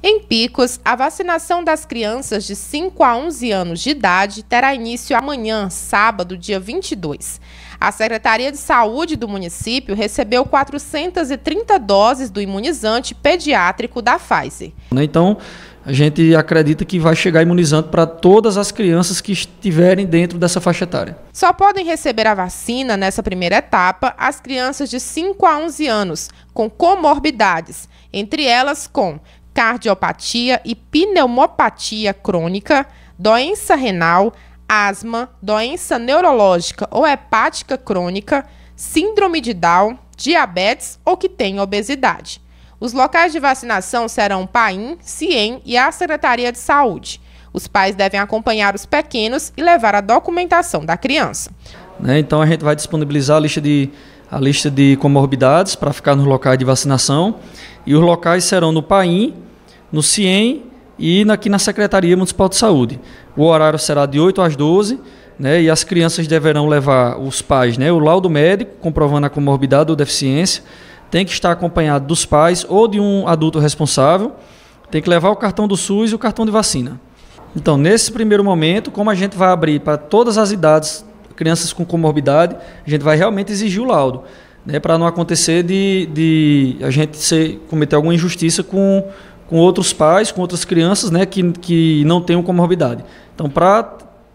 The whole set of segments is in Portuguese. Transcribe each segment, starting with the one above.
Em Picos, a vacinação das crianças de 5 a 11 anos de idade terá início amanhã, sábado, dia 22. A Secretaria de Saúde do município recebeu 430 doses do imunizante pediátrico da Pfizer. Né, então, a gente acredita que vai chegar imunizante para todas as crianças que estiverem dentro dessa faixa etária. Só podem receber a vacina nessa primeira etapa as crianças de 5 a 11 anos com comorbidades, entre elas com cardiopatia e pneumopatia crônica, doença renal, asma, doença neurológica ou hepática crônica, síndrome de Down, diabetes ou que tem obesidade. Os locais de vacinação serão Paim, Ciem e a Secretaria de Saúde. Os pais devem acompanhar os pequenos e levar a documentação da criança. Né, então a gente vai disponibilizar a lista de, a lista de comorbidades para ficar nos locais de vacinação. E os locais serão no Paim, no CIEM e aqui na Secretaria Municipal de Saúde. O horário será de 8 às 12 né, e as crianças deverão levar os pais né, o laudo médico, comprovando a comorbidade ou deficiência, tem que estar acompanhado dos pais ou de um adulto responsável, tem que levar o cartão do SUS e o cartão de vacina. Então, nesse primeiro momento, como a gente vai abrir para todas as idades, crianças com comorbidade, a gente vai realmente exigir o laudo, né, para não acontecer de, de a gente ser, cometer alguma injustiça com, com outros pais, com outras crianças né, que, que não tenham comorbidade. Então, para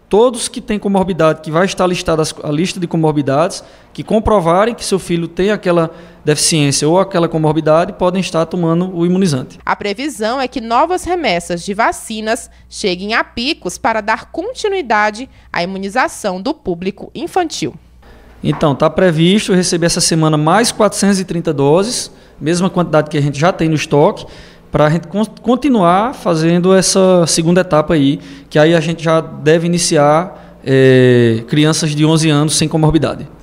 todos que têm comorbidade, que vai estar listada a lista de comorbidades, que comprovarem que seu filho tem aquela deficiência ou aquela comorbidade, podem estar tomando o imunizante. A previsão é que novas remessas de vacinas cheguem a picos para dar continuidade à imunização do público infantil. Então, está previsto receber essa semana mais 430 doses, mesma quantidade que a gente já tem no estoque para a gente continuar fazendo essa segunda etapa aí, que aí a gente já deve iniciar é, crianças de 11 anos sem comorbidade.